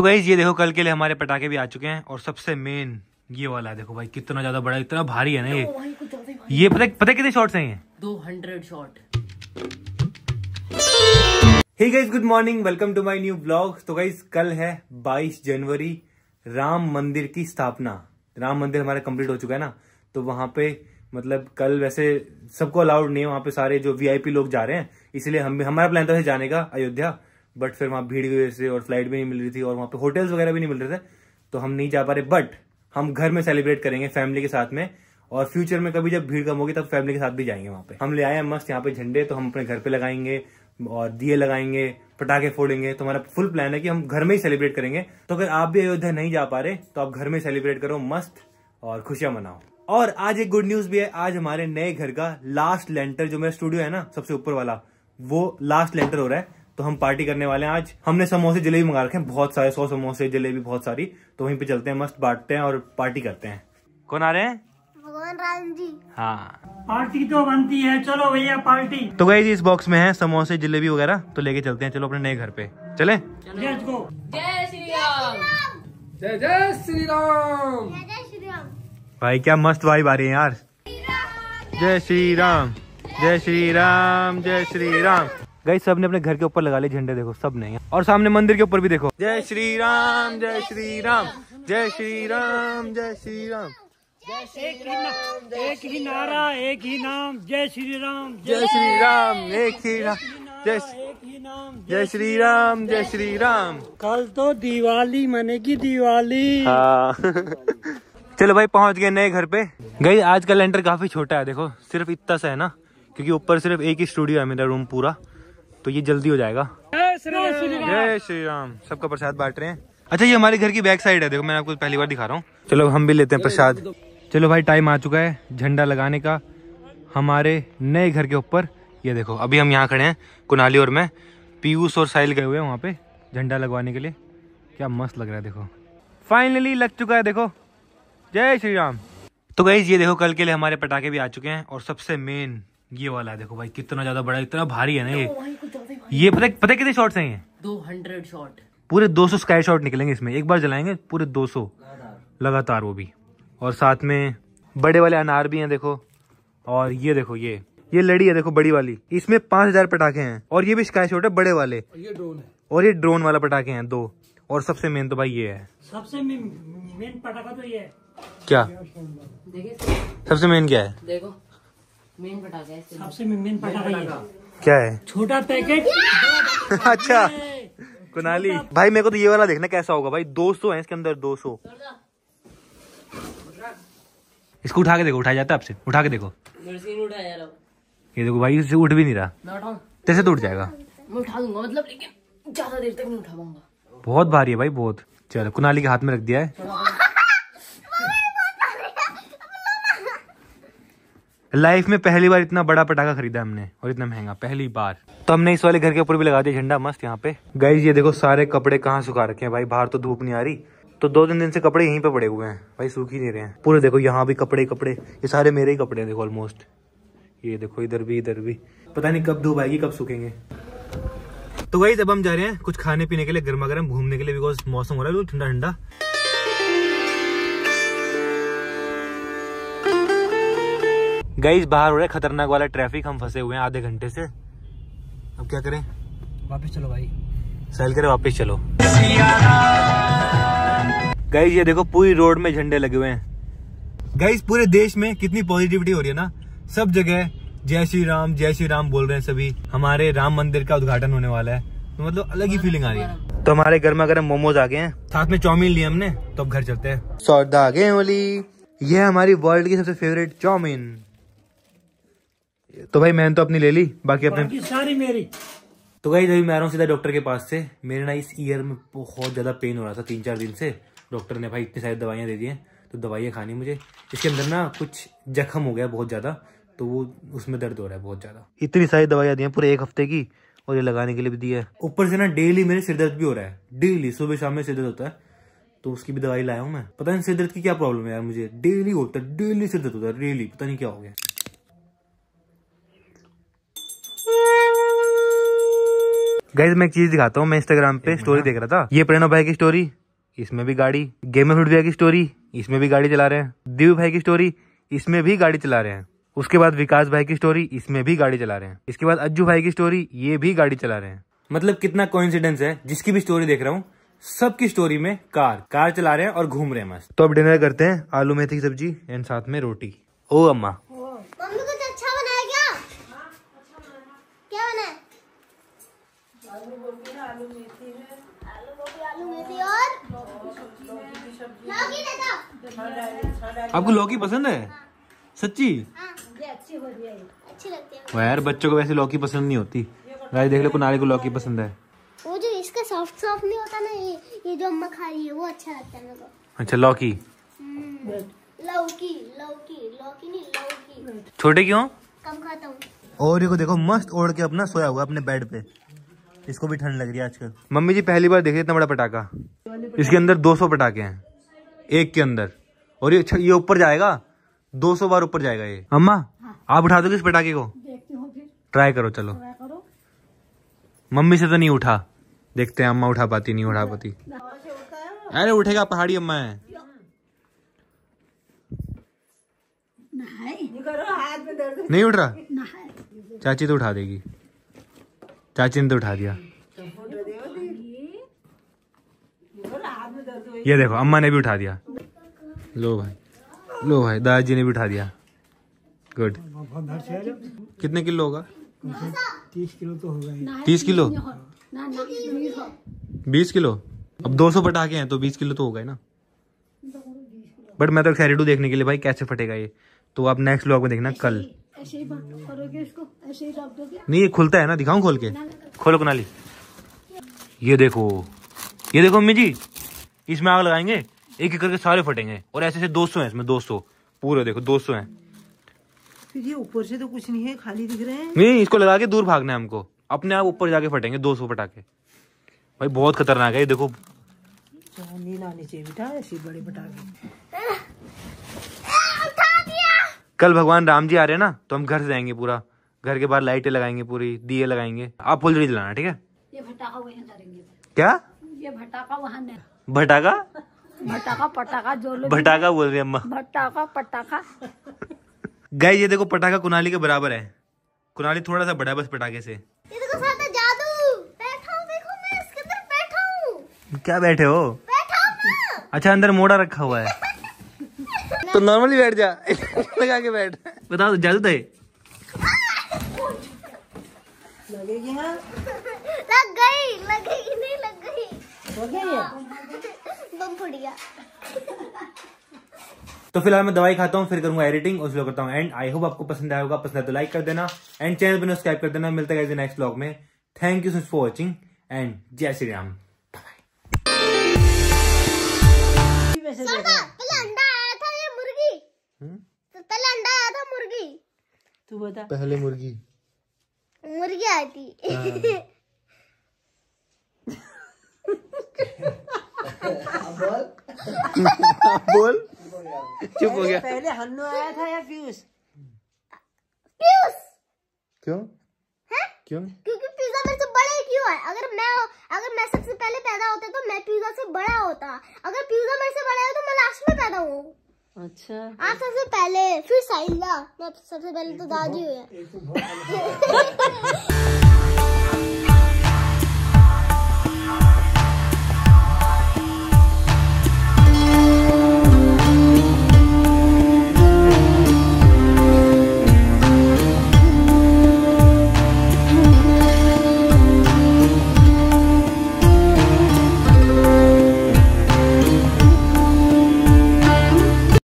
तो गाइज ये देखो कल के लिए हमारे पटाखे भी आ चुके हैं और सबसे मेन ये वाला है देखो भाई कितना ज्यादा बड़ा इतना भारी है ना ये ये पता पता कितने शॉर्ट्स हैं ये दो hundred short hey guys good morning welcome to my new blog तो गाइज कल है 22 जनवरी राम मंदिर की स्थापना राम मंदिर हमारा कंप्लीट हो चुका है ना तो वहां पे मतलब कल वैसे सबको अलाउड नहीं है वहां पे सारे जो वीआईपी लोग जा रहे हैं इसलिए हम हमारा प्लान तो है जाने का अयोध्या बट फिर वहाँ भीड़ की वजह से और फ्लाइट भी नहीं मिल रही थी और वहाँ पे होटल्स वगैरह भी नहीं मिल रहे थे तो हम नहीं जा पा रहे बट हम घर में सेलिब्रेट करेंगे फैमिली के साथ में और फ्यूचर में कभी जब भीड़ कम होगी तब फैमिली के साथ भी जाएंगे वहाँ पे हम ले आए हैं मस्त यहाँ पे झंडे तो हम अपने घर पे लगाएंगे और दिए लगाएंगे पटाखे फोड़ेंगे तो हमारा फुल प्लान है कि हम घर में ही सेलिब्रेट करेंगे तो अगर आप भी अयोध्या नहीं जा पा रहे तो आप घर में सेलिब्रेट करो मस्त और खुशियां मनाओ और आज एक गुड न्यूज भी है आज हमारे नए घर का लास्ट लेंटर जो मेरा स्टूडियो है ना सबसे ऊपर वाला वो लास्ट लेंटर हो रहा है तो हम पार्टी करने वाले हैं आज हमने समोसे जलेबी मंगा रखे हैं बहुत सारे सौ समोसे जलेबी बहुत सारी तो वहीं पे चलते हैं मस्त बांटते हैं और पार्टी करते हैं कौन आ रहे हैं भगवान राम जी हाँ पार्टी तो बनती है चलो भैया पार्टी तो गई इस बॉक्स में है समोसे जलेबी वगैरह तो लेके चलते हैं चलो अपने नए घर पे चले जय श्री राम जय जय श्री राम भाई क्या मस्त भाई बारी है यार जय श्री राम जय श्री राम जय श्री राम गई सब ने अपने घर के ऊपर लगा लिए झंडे देखो सब ने और सामने मंदिर के ऊपर भी देखो जय श्री राम जय श्री राम जय श्री राम जय श्री राम एक ही नारा एक ही नाम जय श्री राम जय श्री राम एक ही नाम जय जय श्री राम जय श्री राम कल तो दिवाली मनेगी दिवाली चलो भाई पहुंच गए नए घर पे गई आज का लेंटर काफी छोटा है देखो सिर्फ इतना सा है ना क्योंकि ऊपर सिर्फ एक ही स्टूडियो है मेरा रूम पूरा तो ये जल्दी हो जाएगा जय श्री राम सबका प्रसाद बांट रहे हैं अच्छा ये हमारे घर की बैक साइड है देखो मैं आपको पहली बार दिखा रहा हूँ चलो हम भी लेते हैं प्रसाद चलो भाई टाइम आ चुका है झंडा लगाने का हमारे नए घर के ऊपर ये देखो अभी हम यहाँ खड़े हैं कुनाली और मैं पीयूष और साहिल गए हुए हैं वहाँ पे झंडा लगवाने के लिए क्या मस्त लग रहा है देखो फाइनली लग चुका है देखो जय श्री राम तो गई ये देखो कल के लिए हमारे पटाखे भी आ चुके हैं और सबसे मेन ये वाला है देखो भाई कितना ज्यादा बड़ा इतना भारी है ना ये ये पता पता कितने शॉट्स हैं ये दो हंड्रेड शॉट पूरे 200 स्काई शॉट निकलेंगे इसमें एक बार जलाएंगे पूरे 200 लगातार वो भी और साथ में बड़े वाले अनार भी हैं देखो और ये देखो ये ये लड़ी है देखो बड़ी वाली इसमें पांच हजार पटाखे हैं और ये भी स्काई शॉट है बड़े वाले ये ड्रोन है और ये ड्रोन वाला पटाखे हैं दो और सबसे मेन तो भाई ये है सबसे मेन पटाखा तो ये है क्या सबसे मेन क्या है देखो मेन पटाखा सबसे मेन पटाखा क्या है छोटा पैकेट अच्छा कुनाली भाई मेरे को तो ये वाला देखना कैसा होगा भाई 200 है इसके अंदर 200 इसको उठा के देखो उठाया जाता है आपसे उठा के देखो ये देखो भाई इससे उठ भी नहीं रहा कैसे तो उठ जाएगा मैं उठा दूंगा मतलब लेकिन ज्यादा देर तक नहीं उठा पाऊंगा बहुत भारी है भाई बहुत चलो कुनाली के हाथ में रख दिया है लाइफ में पहली बार इतना बड़ा पटाखा खरीदा हमने और इतना महंगा पहली बार तो हमने इस वाले घर के ऊपर भी लगा दिया झंडा मस्त यहाँ पे गाइज ये देखो सारे कपड़े कहाँ सुखा रखे हैं भाई बाहर तो धूप नहीं आ रही तो दो तीन दिन से कपड़े यहीं पे पड़े हुए हैं भाई सूख ही नहीं रहे हैं पूरे देखो यहाँ भी कपड़े कपड़े ये सारे मेरे ही कपड़े हैं देखो ऑलमोस्ट ये देखो इधर भी इधर भी पता नहीं कब धूप आएगी कब सूखेंगे तो वही जब हम जा रहे हैं कुछ खाने पीने के लिए गर्मा गर्म घूमने के लिए बिकॉज मौसम हो रहा है तो ठंडा ठंडा गई बाहर हो रहा है खतरनाक वाला ट्रैफिक हम फंसे हुए हैं आधे घंटे से अब क्या करें वापस चलो भाई सहल करे वापस चलो गई ये देखो पूरी रोड में झंडे लगे हुए हैं गई पूरे देश में कितनी पॉजिटिविटी हो रही है ना सब जगह जय श्री राम जय श्री राम बोल रहे हैं सभी हमारे राम मंदिर का उद्घाटन होने वाला है तो मतलब अलग ही फीलिंग आ रही है तो हमारे गर्मा गर्म मोमोज आ गए हैं साथ में चौमिन लिए हमने तो अब घर चलते हैं सौदा आ गए होली यह हमारी वर्ल्ड की सबसे फेवरेट चौमीन तो भाई मैंने तो अपनी ले ली बाकी अपने सारी मेरी तो भाई जब मैं आ रहा हूँ सीधा डॉक्टर के पास से मेरे ना इस ईयर में बहुत ज़्यादा पेन हो रहा था तीन चार दिन से डॉक्टर ने भाई इतनी सारी दवाइयाँ दे दी हैं तो दवाइयाँ खानी मुझे इसके अंदर ना कुछ जख्म हो गया बहुत ज़्यादा तो वो उसमें दर्द हो रहा है बहुत ज़्यादा इतनी सारी दवाइयाँ दी हैं पूरे एक हफ्ते की और ये लगाने के लिए भी दी है ऊपर से ना डेली मेरे सिर दर्द भी हो रहा है डेली सुबह शाम में सिर दर्द होता है तो उसकी भी दवाई लाया हूँ मैं पता नहीं सिर दर्द की क्या प्रॉब्लम है यार मुझे डेली होता है डेली सिर दर्द होता है डेली पता नहीं क्या हो गया गैस मैं एक चीज दिखाता हूँ मैं इंस्टाग्राम पे स्टोरी देख रहा था ये प्रेनो भाई की स्टोरी इसमें भी गाड़ी गेमर फ्रूट भैया की स्टोरी इसमें भी गाड़ी चला रहे हैं दिव्य भाई की स्टोरी इसमें भी गाड़ी चला रहे हैं उसके बाद विकास भाई की स्टोरी इसमें भी गाड़ी चला रहे हैं इसके बाद अज्जू भाई की स्टोरी ये भी गाड़ी चला रहे हैं मतलब कितना कोइंसिडेंस है जिसकी भी स्टोरी देख रहा हूँ सबकी स्टोरी में कार कार चला रहे हैं और घूम रहे हैं मस्त तो अब डिनर करते हैं आलू मेथी की सब्जी एंड साथ में रोटी ओ अम्मा आपको लौकी पसंद है सच्ची हाँ। अच्छी है यार बच्चों को वैसे लौकी पसंद नहीं होती राज देख लो कुनारे को लौकी पसंद है वो जो इसका सॉफ्ट सॉफ्ट नहीं होता ना ये ये जो अम्मा खा रही है वो अच्छा लगता है मेरे को अच्छा लौकी हम्म। लौकी लौकी लौकी नहीं लौकी छोटे क्यों कम खाता हूँ और ये को देखो मस्त ओढ़ के अपना सोया हुआ अपने बेड पे इसको भी ठंड लग रही है आजकल मम्मी जी पहली बार देख रहे इतना बड़ा पटाखा इसके अंदर सौ पटाखे हैं एक के अंदर और ये अच्छा, ये ऊपर जाएगा दो सौ बार ऊपर जाएगा ये अम्मा हाँ। आप उठा दो इस पटाखे को ट्राई करो चलो करो। मम्मी से तो नहीं उठा देखते हैं अम्मा उठा पाती नहीं उठा पाती अरे उठेगा पहाड़ी अम्मा है नहीं उठ रहा चाची तो उठा देगी चाची ने तो उठा दिया ये देखो अम्मा ने भी उठा दिया लो भाई लो भाई दादाजी ने भी उठा दिया गुड कितने किलो होगा तीस किलो तो होगा तीस किलो बीस किलो अब दो सौ पटाखे हैं तो बीस किलो तो होगा ना बट मैं तो खैरिडू देखने के लिए भाई कैसे फटेगा ये तो आप नेक्स्ट ब्लॉग में देखना कल नहीं ये खुलता है ना दिखाऊं खोल के खोलो कनाली ये देखो ये देखो अम्मी जी इसमें आग लगाएंगे एक एक करके सारे फटेंगे और ऐसे ऐसे दो सौ है इसमें दो सौ पूरे देखो दो सौ है ये ऊपर से तो कुछ नहीं है खाली दिख रहे हैं नहीं इसको लगा के दूर भागना है हमको अपने आप ऊपर जाके फटेंगे दो सौ पटाखे भाई बहुत खतरनाक है ये देखो नींद बड़े पटाखे कल भगवान राम जी आ रहे हैं ना तो हम घर से जाएंगे पूरा घर के बाहर लाइटें लगाएंगे पूरी दिए लगाएंगे आप फुलझड़ी जलाना ठीक है ये भटाखा वहीं क्या ये भटाखा वहां भटाका भटाका पटाका जो भटाका बोल रही अम्मा भटाका पटाका गए ये देखो पटाखा कुनाली के बराबर है कुनाली थोड़ा सा बड़ा है बस पटाखे से ये देखो सादा जादू बैठा हूं देखो मैं इसके अंदर बैठा हूं क्या बैठे हो बैठा हूं अच्छा अंदर मोड़ा रखा हुआ है तो नॉर्मली बैठ जा लगा के बैठ बताओ जादू थे हाँ। लग गई लग गई नहीं लग गई तो फिलहाल मैं दवाई खाता हूँ फिर करूंगा एडिटिंग और करता हूँ एंड आई होप आपको पसंद आया होगा पसंद आया तो लाइक कर देना एंड चैनल पर सब्सक्राइब कर देना मिलता है नेक्स्ट ब्लॉग में thank you so much for watching and Jai Shri Ram तू बता पहले मुर्गी मुर्गी आती थी बोल चुप हो गया पहले हन्नू आया था या पीयूष पीयूष क्यों है? क्यों क्योंकि पिज्जा मेरे से बड़े क्यों है अगर मैं अगर मैं सबसे पहले पैदा होता तो मैं पिज्जा से बड़ा होता अगर पिज्जा मेरे से बड़ा है तो मैं लास्ट में पैदा हूँ अच्छा आप सबसे पहले फिर साइला मैं सबसे पहले तो दादी हुई है